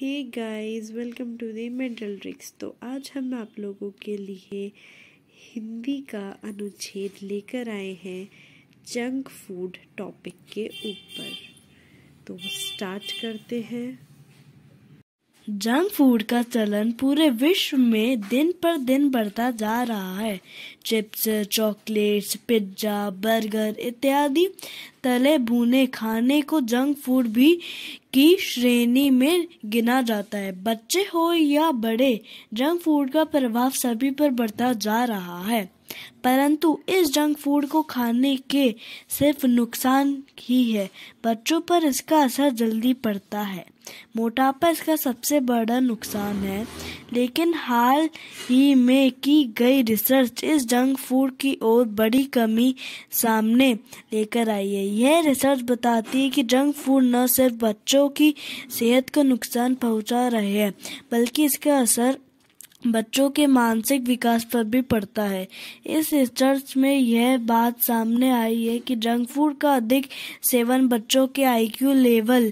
hey guys welcome to the mental tricks तो आज हम आप लोगों के लिए हिंदी का अनुच्छेद लेकर आए हैं जंक फूड टॉपिक के ऊपर तो स्टार्ट करते हैं जंक फूड का चलन पूरे विश्व में दिन पर दिन बढ़ता जा रहा है चिप्स चॉकलेट्स पिज्जा बर्गर इत्यादि तले भुने खाने को जंक फूड भी की श्रेणी में गिना जाता है बच्चे हो या बड़े जंक फूड का प्रभाव सभी पर बढ़ता जा रहा है परंतु इस जंक फूड को खाने के सिर्फ नुकसान ही है बच्चों पर इसका असर जल्दी पड़ता है मोटापा इसका सबसे बड़ा नुकसान है लेकिन हाल ही में की गई रिसर्च इस जंक फूड की ओर बड़ी कमी सामने लेकर आई है यह रिसर्च बताती है कि जंक फूड न सिर्फ बच्चों की सेहत को नुकसान पहुंचा रहे हैं बल्कि इसका असर बच्चों के मानसिक विकास पर भी पड़ता है इस रिसर्च में यह बात सामने आई है कि जंक फूड का अधिक सेवन बच्चों के आईक्यू लेवल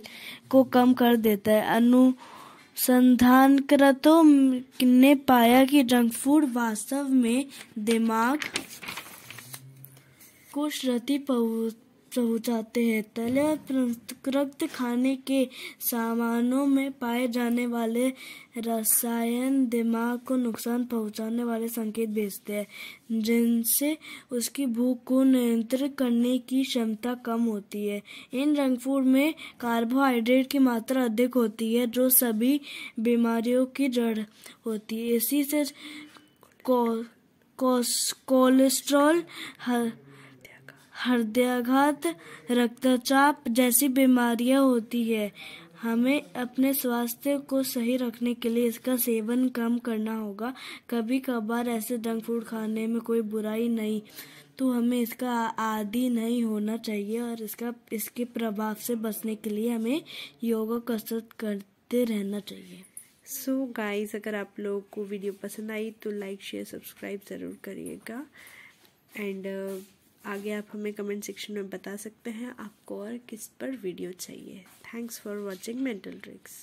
को कम कर देता है अनु संधानकर्ताओं तो ने पाया कि जंक फूड वास्तव में दिमाग को क्षति पहुंच प्रभु चाहते हैं तले रक्त खाने के सामानों में पाए जाने वाले रसायन दिमाग को नुकसान पहुंचाने वाले संकेत भेजते हैं जिनसे उसकी भूख को नियंत्रित करने की क्षमता कम होती है इन जंक फूड में कार्बोहाइड्रेट की मात्रा अधिक होती है जो सभी बीमारियों की जड़ होती है इसी से कोलेस्ट्रॉल हृदयाघात रक्तचाप जैसी बीमारियां होती है हमें अपने स्वास्थ्य को सही रखने के लिए इसका सेवन कम करना होगा कभी कभार ऐसे जंक फूड खाने में कोई बुराई नहीं तो हमें इसका आदि नहीं होना चाहिए और इसका इसके प्रभाव से बचने के लिए हमें योगा कसरत करते रहना चाहिए सो so गाइस अगर आप लोगों को वीडियो पसंद आई तो लाइक शेयर सब्सक्राइब ज़रूर करिएगा एंड आगे आप हमें कमेंट सेक्शन में बता सकते हैं आपको और किस पर वीडियो चाहिए thanks for watching mental tricks